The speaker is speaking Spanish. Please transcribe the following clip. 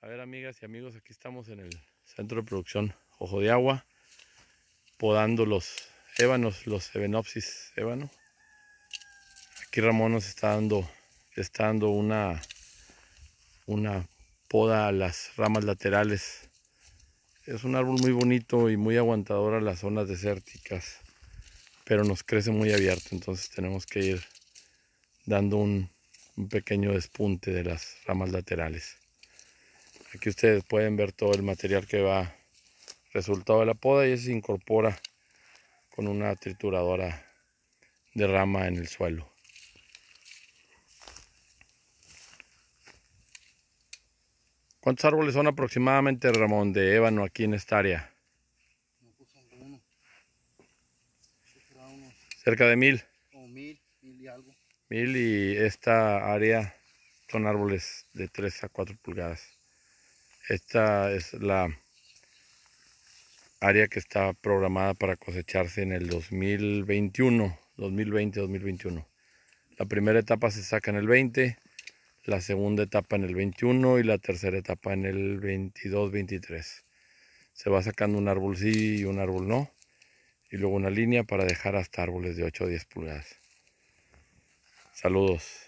A ver, amigas y amigos, aquí estamos en el centro de producción Ojo de Agua, podando los ébanos, los Ebenopsis ébano. Aquí Ramón nos está dando, está dando una, una poda a las ramas laterales. Es un árbol muy bonito y muy aguantador a las zonas desérticas, pero nos crece muy abierto, entonces tenemos que ir dando un pequeño despunte de las ramas laterales. Aquí ustedes pueden ver todo el material que va resultado de la poda y se incorpora con una trituradora de rama en el suelo. ¿Cuántos árboles son aproximadamente, Ramón, de ébano aquí en esta área? No, Cerca de mil. mil, mil y algo. Mil y esta área son árboles de 3 a 4 pulgadas. Esta es la área que está programada para cosecharse en el 2021, 2020-2021. La primera etapa se saca en el 20, la segunda etapa en el 21 y la tercera etapa en el 22-23. Se va sacando un árbol sí y un árbol no, y luego una línea para dejar hasta árboles de 8 o 10 pulgadas. Saludos.